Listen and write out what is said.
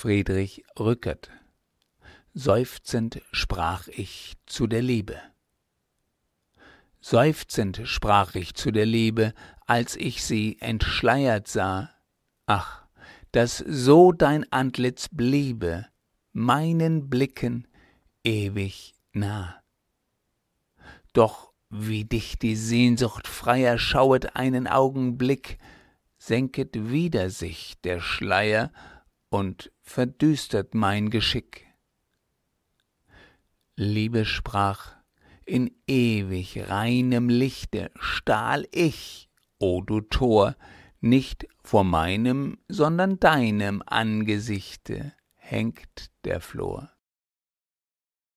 Friedrich Rückert. Seufzend sprach ich zu der Liebe. Seufzend sprach ich zu der Liebe, als ich sie entschleiert sah. Ach, daß so dein Antlitz bliebe, meinen Blicken ewig nah. Doch wie dich die Sehnsucht freier schauet einen Augenblick, senket wieder sich der Schleier und verdüstert mein Geschick. Liebe sprach, in ewig reinem Lichte stahl ich, o du Tor, nicht vor meinem, sondern deinem Angesichte hängt der Flor.